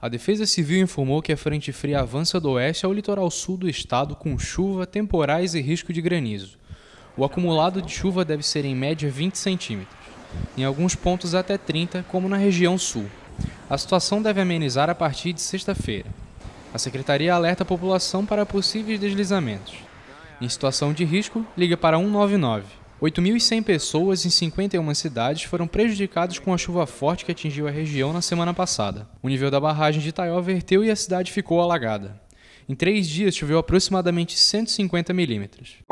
A Defesa Civil informou que a frente fria avança do oeste ao litoral sul do estado com chuva, temporais e risco de granizo. O acumulado de chuva deve ser em média 20 centímetros, em alguns pontos até 30, como na região sul. A situação deve amenizar a partir de sexta-feira. A secretaria alerta a população para possíveis deslizamentos. Em situação de risco, liga para 199. 8.100 pessoas em 51 cidades foram prejudicadas com a chuva forte que atingiu a região na semana passada. O nível da barragem de Itaió verteu e a cidade ficou alagada. Em três dias choveu aproximadamente 150 milímetros.